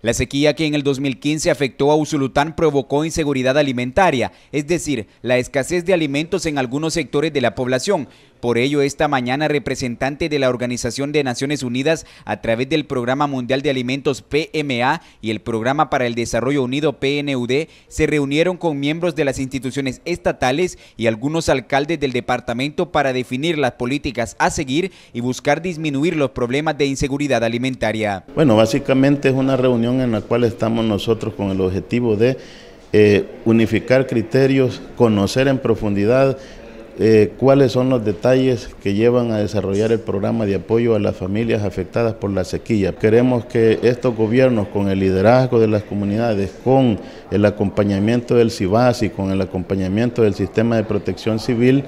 La sequía que en el 2015 afectó a Usulután provocó inseguridad alimentaria, es decir, la escasez de alimentos en algunos sectores de la población. Por ello, esta mañana representantes de la Organización de Naciones Unidas a través del Programa Mundial de Alimentos PMA y el Programa para el Desarrollo Unido PNUD se reunieron con miembros de las instituciones estatales y algunos alcaldes del departamento para definir las políticas a seguir y buscar disminuir los problemas de inseguridad alimentaria. Bueno, básicamente es una reunión en la cual estamos nosotros con el objetivo de eh, unificar criterios, conocer en profundidad eh, cuáles son los detalles que llevan a desarrollar el programa de apoyo a las familias afectadas por la sequía. Queremos que estos gobiernos, con el liderazgo de las comunidades, con el acompañamiento del CIBAS y con el acompañamiento del sistema de protección civil,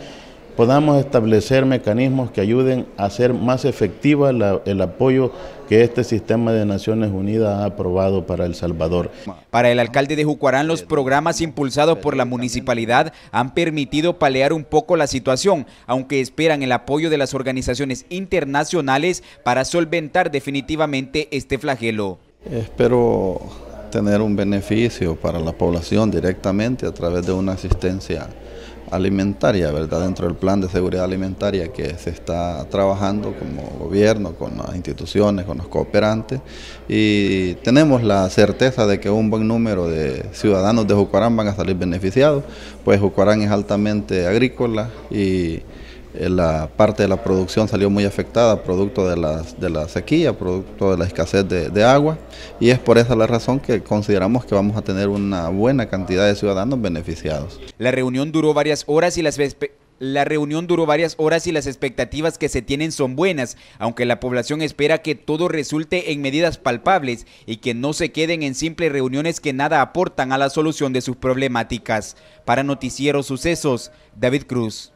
podamos establecer mecanismos que ayuden a hacer más efectiva el apoyo que este sistema de Naciones Unidas ha aprobado para El Salvador. Para el alcalde de Jucuarán, los programas impulsados por la municipalidad han permitido palear un poco la situación, aunque esperan el apoyo de las organizaciones internacionales para solventar definitivamente este flagelo. Espero tener un beneficio para la población directamente a través de una asistencia alimentaria, ¿verdad? Dentro del plan de seguridad alimentaria que se está trabajando como gobierno, con las instituciones, con los cooperantes y tenemos la certeza de que un buen número de ciudadanos de Jucarán van a salir beneficiados, pues Jucuarán es altamente agrícola y eh, la parte de la producción salió muy afectada, producto de la, sequía, producto de la escasez de, agua, y es por esa la razón que consideramos que vamos a tener una buena cantidad de ciudadanos beneficiados. La reunión duró varias horas y las la reunión duró varias horas y las expectativas que se tienen son buenas, aunque la población espera que todo resulte en medidas palpables y que no se queden en simples reuniones que nada aportan a la solución de sus problemáticas. Para Noticiero Sucesos, David Cruz.